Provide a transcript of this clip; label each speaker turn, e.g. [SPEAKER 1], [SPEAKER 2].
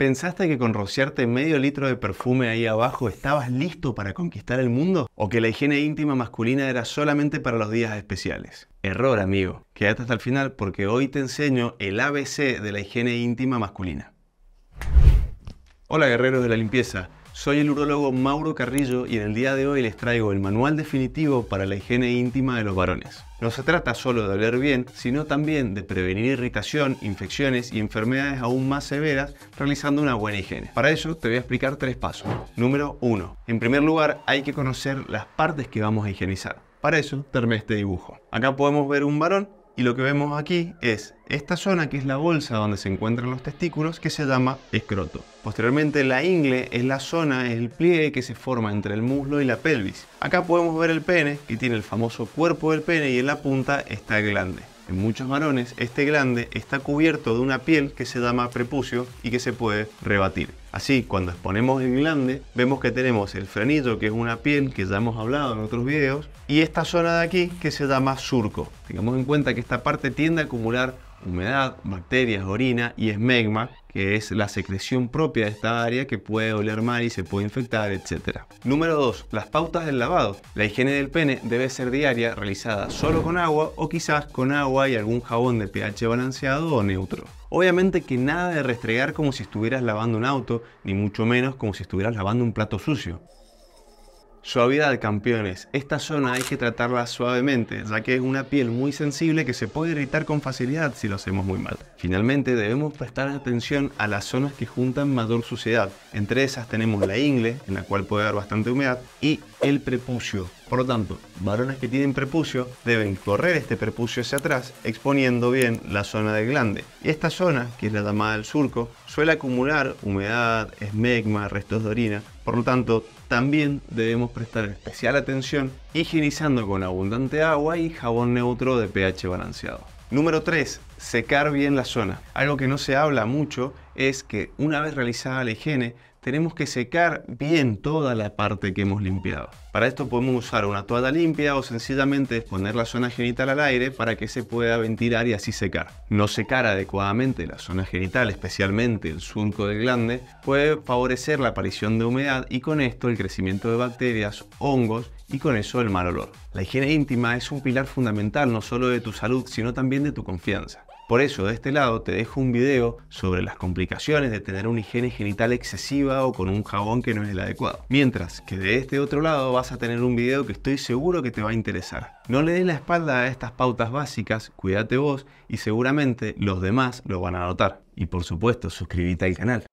[SPEAKER 1] ¿Pensaste que con rociarte medio litro de perfume ahí abajo estabas listo para conquistar el mundo? ¿O que la higiene íntima masculina era solamente para los días especiales? Error, amigo. Quédate hasta el final porque hoy te enseño el ABC de la higiene íntima masculina. Hola, guerreros de la limpieza. Soy el urólogo Mauro Carrillo y en el día de hoy les traigo el manual definitivo para la higiene íntima de los varones. No se trata solo de oler bien, sino también de prevenir irritación, infecciones y enfermedades aún más severas realizando una buena higiene. Para eso te voy a explicar tres pasos. Número 1. En primer lugar, hay que conocer las partes que vamos a higienizar. Para eso, termé este dibujo. Acá podemos ver un varón y lo que vemos aquí es esta zona que es la bolsa donde se encuentran los testículos que se llama escroto. Posteriormente la ingle es la zona, el pliegue que se forma entre el muslo y la pelvis. Acá podemos ver el pene que tiene el famoso cuerpo del pene y en la punta está el glande. En muchos varones, este glande está cubierto de una piel que se llama prepucio y que se puede rebatir. Así, cuando exponemos el glande, vemos que tenemos el frenillo, que es una piel que ya hemos hablado en otros videos, y esta zona de aquí que se llama surco. Tengamos en cuenta que esta parte tiende a acumular humedad, bacterias, orina y esmegma, que es la secreción propia de esta área que puede oler mal y se puede infectar, etc. Número 2. Las pautas del lavado. La higiene del pene debe ser diaria, realizada solo con agua o quizás con agua y algún jabón de pH balanceado o neutro. Obviamente que nada de restregar como si estuvieras lavando un auto, ni mucho menos como si estuvieras lavando un plato sucio. Suavidad, campeones. Esta zona hay que tratarla suavemente, ya que es una piel muy sensible que se puede irritar con facilidad si lo hacemos muy mal. Finalmente, debemos prestar atención a las zonas que juntan mayor suciedad. Entre esas tenemos la ingle, en la cual puede haber bastante humedad, y el prepucio, por lo tanto, varones que tienen prepucio deben correr este prepucio hacia atrás, exponiendo bien la zona del glande. Y esta zona, que es la llamada del surco, suele acumular humedad, esmegma, restos de orina. Por lo tanto, también debemos prestar especial atención higienizando con abundante agua y jabón neutro de pH balanceado. Número 3, secar bien la zona. Algo que no se habla mucho es que una vez realizada la higiene, tenemos que secar bien toda la parte que hemos limpiado. Para esto podemos usar una toalla limpia o sencillamente exponer la zona genital al aire para que se pueda ventilar y así secar. No secar adecuadamente la zona genital, especialmente el surco del glande, puede favorecer la aparición de humedad y con esto el crecimiento de bacterias, hongos y con eso el mal olor. La higiene íntima es un pilar fundamental no solo de tu salud, sino también de tu confianza. Por eso, de este lado te dejo un video sobre las complicaciones de tener una higiene genital excesiva o con un jabón que no es el adecuado. Mientras que de este otro lado vas a tener un video que estoy seguro que te va a interesar. No le des la espalda a estas pautas básicas, cuídate vos y seguramente los demás lo van a notar. Y por supuesto, suscríbete al canal.